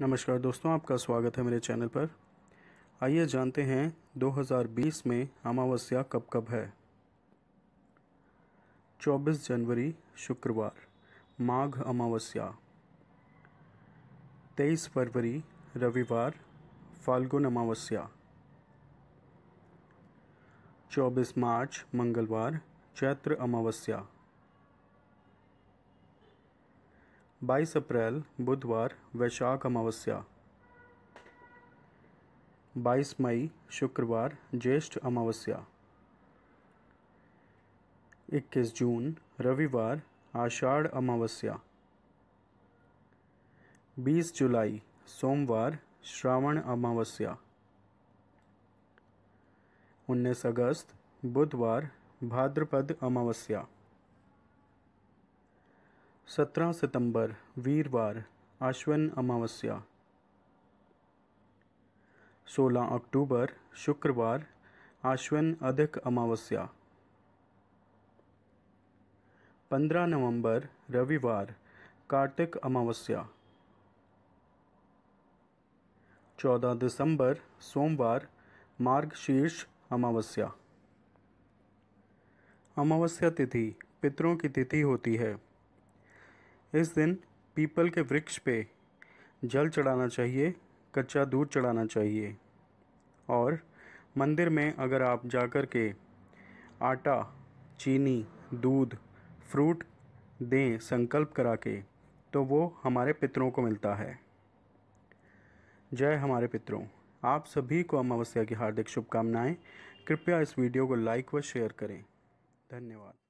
नमस्कार दोस्तों आपका स्वागत है मेरे चैनल पर आइए जानते हैं 2020 में अमावस्या कब कब है 24 जनवरी शुक्रवार माघ अमावस्या 23 फरवरी रविवार फाल्गुन अमावस्या 24 मार्च मंगलवार चैत्र अमावस्या बाईस अप्रैल बुधवार वैशाख अमावस्या बाईस मई शुक्रवार ज्येष्ठ अमावस्या इक्कीस जून रविवार आषाढ़ अमावस्या बीस जुलाई सोमवार श्रावण अमावस्या उन्नीस अगस्त बुधवार भाद्रपद अमावस्या सत्रह सितंबर वीरवार आश्वन अमावस्या सोलह अक्टूबर शुक्रवार आश्वन अधिक अमावस्या पंद्रह नवंबर रविवार कार्तिक अमावस्या चौदह दिसंबर सोमवार मार्गशीर्ष अमावस्या अमावस्या तिथि पितरों की तिथि होती है इस दिन पीपल के वृक्ष पे जल चढ़ाना चाहिए कच्चा दूध चढ़ाना चाहिए और मंदिर में अगर आप जाकर के आटा चीनी दूध फ्रूट दें संकल्प करा के तो वो हमारे पितरों को मिलता है जय हमारे पितरों आप सभी को अमावस्या की हार्दिक शुभकामनाएं कृपया इस वीडियो को लाइक व शेयर करें धन्यवाद